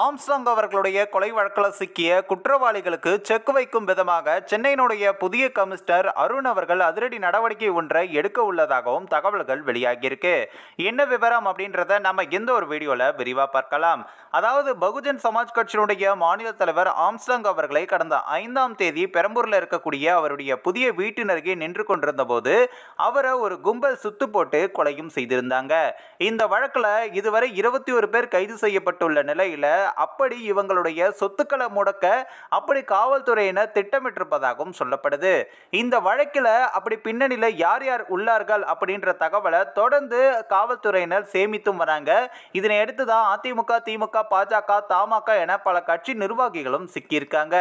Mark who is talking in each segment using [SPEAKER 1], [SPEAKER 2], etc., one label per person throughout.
[SPEAKER 1] Armstrong அவர்களுடைய கொலை வழக்கில் சிக்கிய குற்றவாளிகளுக்கு செக் வைக்கும் விதமாக சென்னையினுடைய புதிய கமிஷனர் அருண் அவர்கள் அதிரடி நடவடிக்கை ஒன்றை எடுக்க உள்ளதாகவும் தகவல்கள் வெளியாகியிருக்கு என்ன விவரம் அப்படின்றத நம்ம இந்த ஒரு வீடியோவில் விரிவாக பார்க்கலாம் அதாவது பகுஜன் சமாஜ் கட்சியினுடைய மாநில தலைவர் ஆம்ஸ்டாங் அவர்களை கடந்த ஐந்தாம் தேதி பெரம்பூரில் இருக்கக்கூடிய அவருடைய புதிய வீட்டினருகே நின்று கொண்டிருந்த போது அவரை ஒரு கும்பல் சுத்து போட்டு கொலையும் செய்திருந்தாங்க இந்த வழக்கில் இதுவரை இருபத்தி ஒரு பேர் கைது செய்யப்பட்டுள்ள நிலையில் அப்படி இவங்களுடைய சொத்துக்களை முடக்க அப்படி காவல்துறையினர் திட்டமிட்டிருப்பதாகவும் சொல்லப்படுது இந்த வழக்கில் அப்படி பின்னணியில் யார் யார் உள்ளார்கள் அப்படின்ற தகவலை தொடர்ந்து காவல்துறையினர் சேமித்தும் வராங்க இதனை அடுத்து தான் அதிமுக திமுக பாஜக தமாக என பல கட்சி நிர்வாகிகளும் சிக்கியிருக்காங்க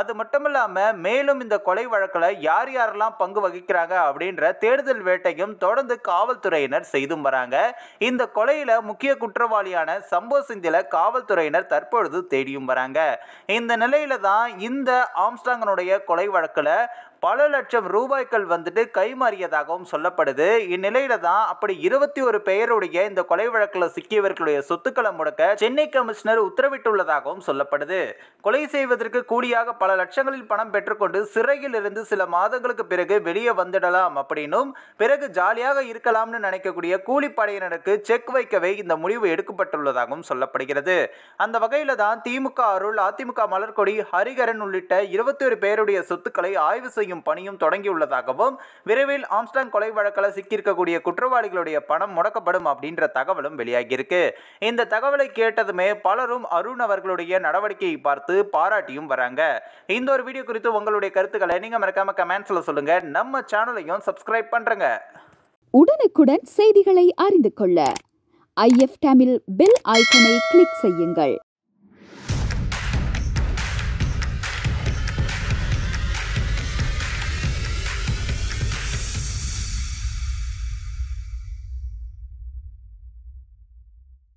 [SPEAKER 1] அது மட்டும் இல்லாமல் மேலும் இந்த கொலை வழக்கில் யார் யாரெல்லாம் பங்கு வகிக்கிறாங்க அப்படின்ற தேடுதல் வேட்டையும் தொடர்ந்து காவல்துறையினர் செய்தும் வராங்க இந்த கொலையில் முக்கிய குற்றவாளியான சம்போ சிந்தில காவல்துறையினர் போலீசார் தற்பொழுது தேடியும் வராங்க இந்த நிலையில தான் இந்த ஆம்ஸ்டாங்கனுடைய கொலை வழக்கில் பல லட்சம் ரூபாய்கள் வந்துட்டு கைமாறியதாகவும் சொல்லப்படுது இந்நிலையில தான் அப்படி இருபத்தி ஒரு பெயருடைய இந்த கொலை வழக்கில் சிக்கியவர்களுடைய சொத்துக்களை முடக்க சென்னை கமிஷனர் உத்தரவிட்டுள்ளதாகவும் சொல்லப்படுது கொலை செய்வதற்கு கூலியாக பல லட்சங்களில் பணம் பெற்றுக்கொண்டு சிறையில் இருந்து சில மாதங்களுக்கு பிறகு வெளியே வந்துடலாம் அப்படின்னும் பிறகு ஜாலியாக இருக்கலாம்னு நினைக்கக்கூடிய கூலிப்படையினருக்கு செக் வைக்கவே இந்த முடிவு எடுக்கப்பட்டுள்ளதாகவும் சொல்லப்படுகிறது அந்த வகையில தான் திமுக அருள் அதிமுக மலர்கொடி ஹரிகரன் உள்ளிட்ட இருபத்தி ஒரு பேருடைய சொத்துக்களை ஆய்வு செய்ய செய்யும் பணியும் தொடங்கியுள்ளதாகவும் விரைவில் ஆம்ஸ்டாங் கொலை வழக்கில் சிக்கியிருக்கக்கூடிய குற்றவாளிகளுடைய பணம் முடக்கப்படும் அப்படின்ற தகவலும் வெளியாகியிருக்கு இந்த தகவலை கேட்டதுமே பலரும் அருண் அவர்களுடைய நடவடிக்கையை பார்த்து பாராட்டியும் வராங்க இந்த ஒரு வீடியோ குறித்து உங்களுடைய கருத்துக்களை நீங்க மறக்காம கமெண்ட்ஸ்ல சொல்லுங்க நம்ம சேனலையும் சப்ஸ்கிரைப் பண்றங்க உடனுக்குடன் செய்திகளை அறிந்து கொள்ள ஐஎஃப் டேமில் பெல் ஐக்கனை கிளிக் செய்யுங்கள்